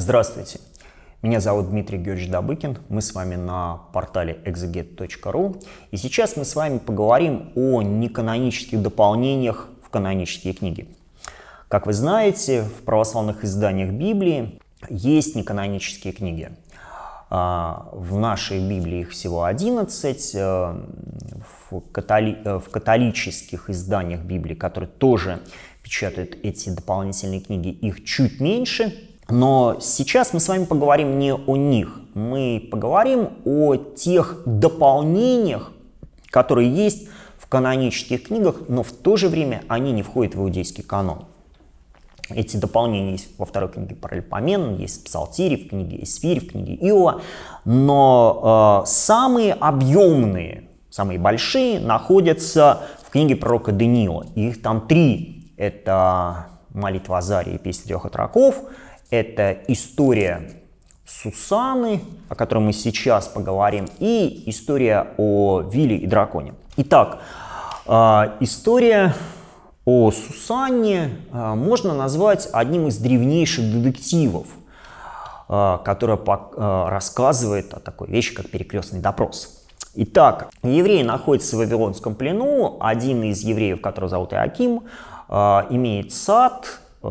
Здравствуйте. Меня зовут Дмитрий Георгиевич Добыкин, мы с вами на портале exeget.ru, и сейчас мы с вами поговорим о неканонических дополнениях в канонические книги. Как вы знаете, в православных изданиях Библии есть неканонические книги. А, в нашей Библии их всего 11, э, в, католи... Э, в католических изданиях Библии, которые тоже печатают эти дополнительные книги, их чуть меньше, но сейчас мы с вами поговорим не о них, мы поговорим о тех дополнениях, которые есть в канонических книгах, но в то же время они не входят в иудейский канон. Эти дополнения есть во второй книге Паралипомен, есть в Псалтире, в книге Эсфирь, в книге Иова, но э, самые объемные, самые большие находятся в книге пророка Даниила. Их там три. Это молитва Азария и песня трех отроков – это история Сусаны, о которой мы сейчас поговорим, и история о Вилле и драконе. Итак, а, история о Сусанне а, можно назвать одним из древнейших детективов, а, которая рассказывает о такой вещи, как перекрестный допрос. Итак, еврей находится в Вавилонском плену, один из евреев, которого зовут Иаким, имеет сад, Э,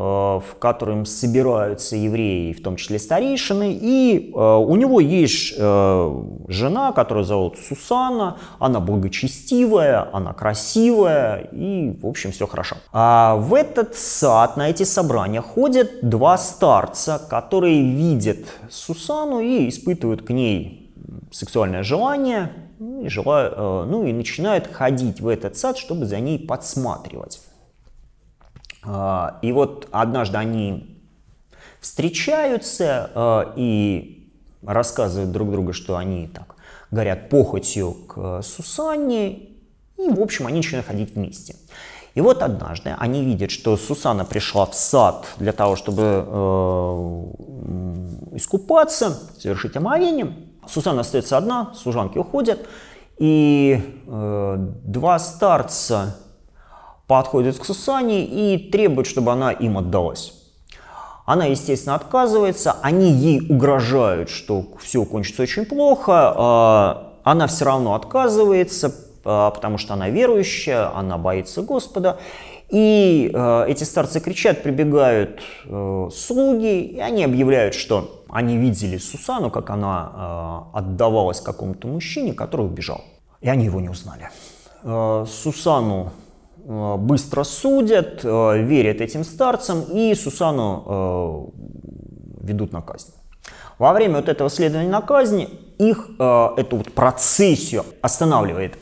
в котором собираются евреи, в том числе старейшины, и э, у него есть э, жена, которую зовут Сусана, она благочестивая, она красивая, и, в общем, все хорошо. А в этот сад, на эти собрания ходят два старца, которые видят Сусану и испытывают к ней сексуальное желание, ну, и желаю, ну и начинают ходить в этот сад, чтобы за ней подсматривать. А, и вот однажды они встречаются а, и рассказывают друг другу, что они так горят похотью к а, Сусанне, и, в общем, они начинают ходить вместе. И вот однажды они видят, что Сусана пришла в сад для того, чтобы э, искупаться, совершить омовение. Сусана остается одна, служанки уходят, и э, два старца подходит к Сусане и требует, чтобы она им отдалась. Она, естественно, отказывается, они ей угрожают, что все кончится очень плохо, а, она все равно отказывается, а, потому что она верующая, она боится Господа. И а, эти старцы кричат, прибегают э, слуги, и они объявляют, что они видели Сусану, как она отдавалась какому-то мужчине, который убежал. И они его не узнали. Сусану Э, быстро судят, э, верят этим старцам и Сусану э, ведут на казнь. Во время вот этого следования на казни их, эту вот процессию останавливает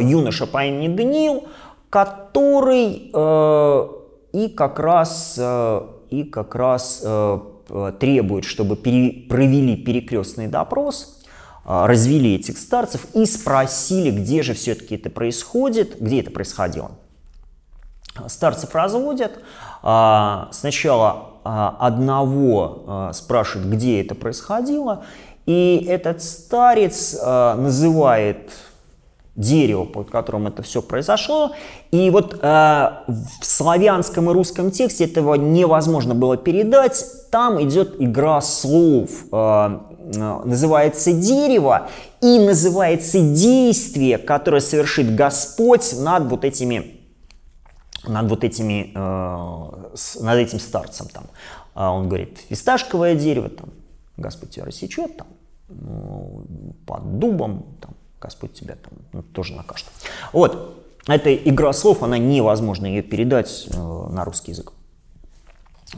юноша по имени Даниил, который и как раз, и как раз требует, чтобы провели перекрестный допрос а, развели этих старцев и спросили, где же все-таки это происходит, где это происходило. Старцев разводят. А, сначала а, одного спрашивают, где это происходило, и этот старец называет дерево, под которым это все произошло. И вот в славянском и русском тексте этого невозможно было передать. Там идет игра слов. Э, называется дерево и называется действие, которое совершит Господь над вот этими над вот этими, э, над этим старцем там. А он говорит, фисташковое дерево, там, Господь тебя рассечет, там, ну, под дубом, там, Господь тебя там ну, тоже накажет. Вот, эта игра слов, она невозможно ее передать э, на русский язык.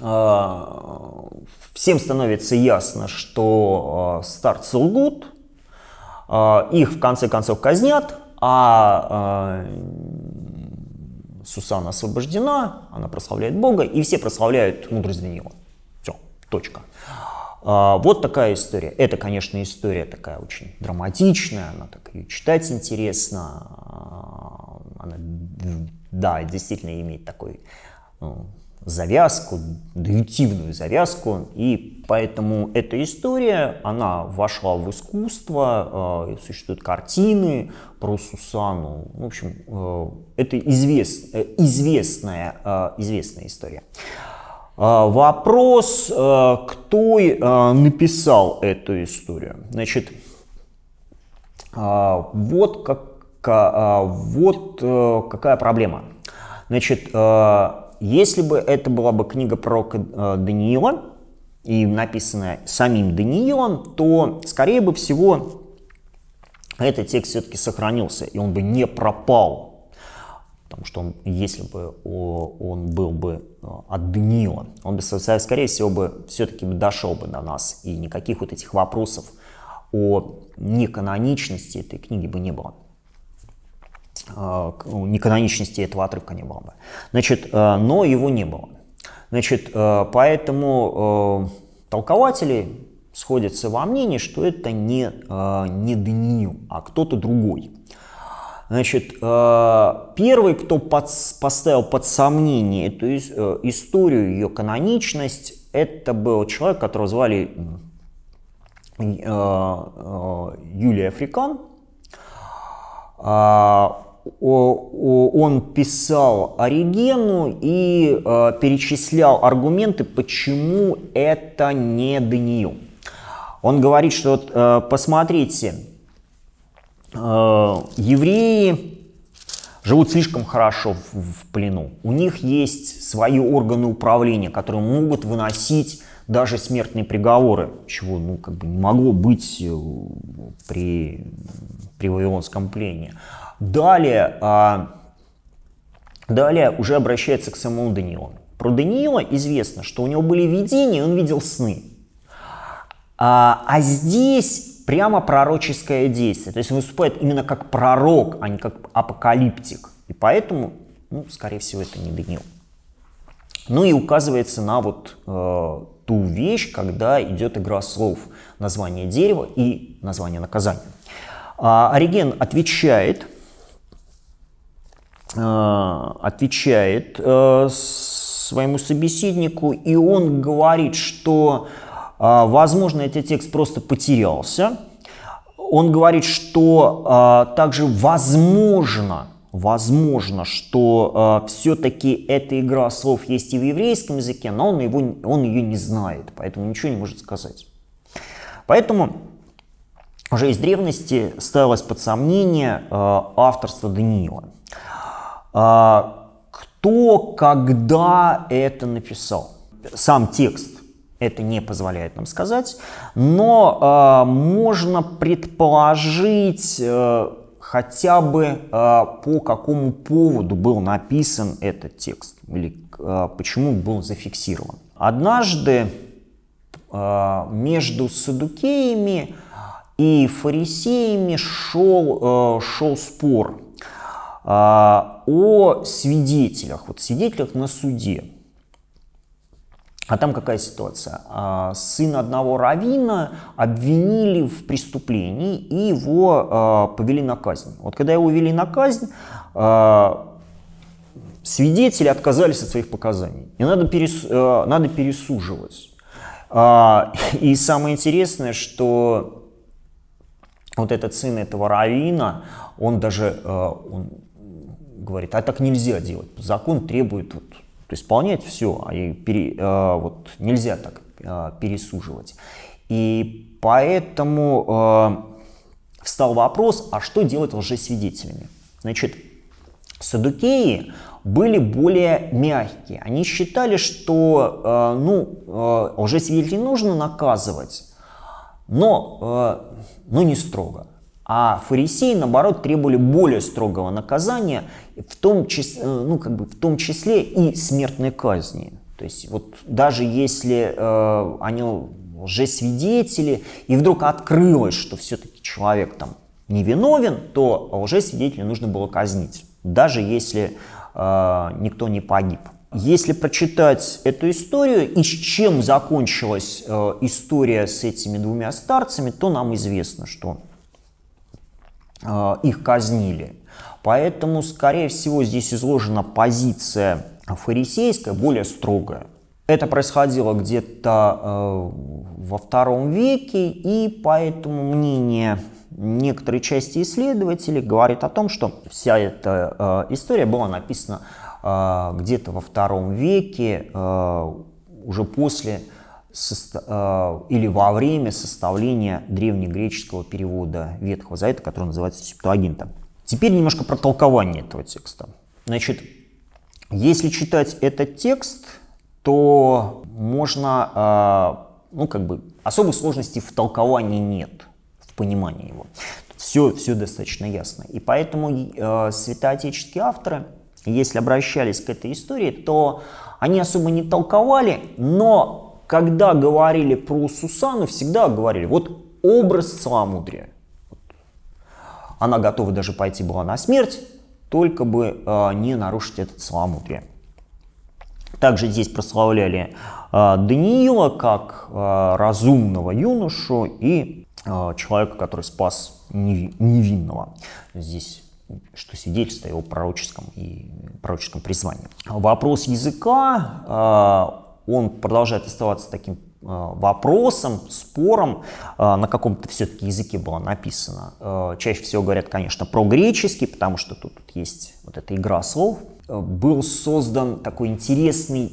А, всем становится ясно, что а, старт лгут, а, их в конце концов казнят, а Сусана освобождена, она прославляет Бога, и все прославляют мудрость Даниила. Все, точка. Вот такая история. Это, конечно, история такая очень драматичная, она так ее читать интересно. Она, да, действительно имеет такой ну, завязку, детективную завязку, и поэтому эта история, она вошла в искусство, э, существуют картины про Сусану, в общем, э, это извест, э, известная, известная история. Вопрос, кто написал эту историю. Значит, вот, как, вот какая проблема. Значит, если бы это была бы книга пророка э, Даниила, и написанная самим Даниилом, то, скорее бы всего, этот текст все-таки сохранился, и он бы не пропал. Потому что он, если бы он был бы э, от Даниила, он бы, скорее всего, бы все-таки дошел бы до нас, и никаких вот этих вопросов о неканоничности этой книги бы не было. Э, неканоничности этого отрывка не было бы. Значит, э, но его не было. Значит, э, поэтому толкователи сходятся во мнении, что это не, не Даниил, а кто-то другой. Значит, первый, кто под, поставил под сомнение эту историю, ее каноничность, это был человек, которого звали Юлий Африкан. А, он писал Оригену и э, перечислял аргументы, почему это не Даниил. Он говорит, что э, посмотрите, э, евреи живут слишком хорошо в, в плену. У них есть свои органы управления, которые могут выносить даже смертные приговоры, чего ну, как бы не могло быть при, при Вавилонском плене. Далее, а, далее уже обращается к самому Даниилу. Про Даниила известно, что у него были видения, он видел сны. А, а здесь прямо пророческое действие. То есть он выступает именно как пророк, а не как апокалиптик. И поэтому, ну, скорее всего, это не Даниил. Ну и указывается на вот э, ту вещь, когда идет игра слов. Название дерева и название наказания. А, Ориген отвечает – Э, отвечает э, своему собеседнику, и он говорит, что, э, возможно, этот текст просто потерялся. Он говорит, что также возможно, возможно, что все-таки эта игра слов есть и в еврейском языке, но он, его, он ее не знает, поэтому ничего не может сказать. Поэтому уже из древности ставилось под сомнение авторство Даниила. А, кто, когда это написал. Сам текст это не позволяет нам сказать, но э, можно предположить э, хотя бы э, по какому поводу был написан этот текст или э, почему был зафиксирован. Однажды э, между садукеями и фарисеями шел, э, шел спор а, о свидетелях, вот свидетелях на суде. А там какая ситуация? А, сына одного равина обвинили в преступлении и его а, повели на казнь. Вот когда его вели на казнь, свидетели отказались от своих показаний. И надо, перес, надо пересуживать. И самое интересное, что вот этот сын этого равина, он даже он говорит, а так нельзя делать. Закон требует вот, исполнять все, а и пере, э, вот, нельзя так э, пересуживать. И поэтому э, встал вопрос, а что делать лжесвидетелями? Значит, садукеи были более мягкие. Они считали, что э, ну, э, лжесвидетелей нужно наказывать, но, э, но не строго. А фарисеи, наоборот, требовали более строгого наказания, в том числе, э, ну, как бы в том числе и смертной казни. То есть вот даже если э, они свидетели и вдруг открылось, что все-таки человек там невиновен, то уже лжесвидетеля нужно было казнить, даже если э, никто не погиб. Если прочитать эту историю и с чем закончилась э, история с этими двумя старцами, то нам известно, что Э, их казнили. Поэтому, скорее всего, здесь изложена позиция фарисейская, более строгая. Это происходило где-то э, во втором веке, и поэтому мнение некоторой части исследователей говорит о том, что вся эта э, история была написана где-то во втором веке, уже после Э, или во время составления древнегреческого перевода Ветхого Завета, который называется Септуагинта. Теперь немножко про толкование этого текста. Значит, если читать этот текст, то можно, э, ну как бы, особых сложностей в толковании нет, в понимании его. Все, все достаточно ясно. И поэтому э, святоотеческие авторы, если обращались к этой истории, то они особо не толковали, но когда говорили про Сусану, всегда говорили, вот образ целомудрия. Она готова даже пойти была на смерть, только бы э, не нарушить это целомудрие. Также здесь прославляли э, Даниила как э, разумного юношу и э, человека, который спас невинного. Здесь что свидетельство о его пророческом и пророческом призвании. Вопрос языка э, он продолжает оставаться таким э, вопросом, спором, э, на каком-то все-таки языке было написано. Э, чаще всего говорят, конечно, про греческий, потому что тут, тут есть вот эта игра слов. Был создан такой интересный,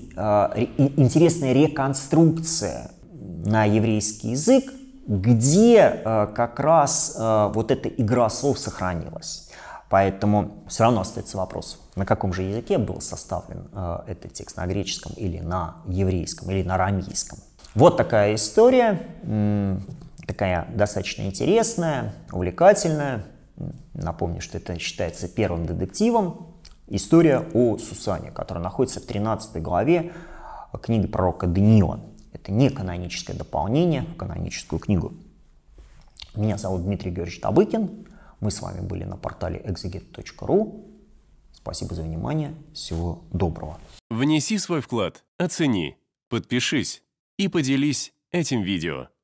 интересная реконструкция на еврейский язык, где как раз вот эта игра слов сохранилась. Поэтому все равно остается вопрос, на каком же языке был составлен э, этот текст, на греческом или на еврейском или на арамейском. Вот такая история, такая достаточно интересная, увлекательная. Напомню, что это считается первым детективом. История о Сусане, которая находится в 13 главе э, книги пророка Даниила. Это не каноническое дополнение в каноническую книгу. Меня зовут Дмитрий Георгиевич Табыкин. Мы с вами были на портале exeget.ru. Спасибо за внимание. Всего доброго. Внеси свой вклад, оцени, подпишись и поделись этим видео.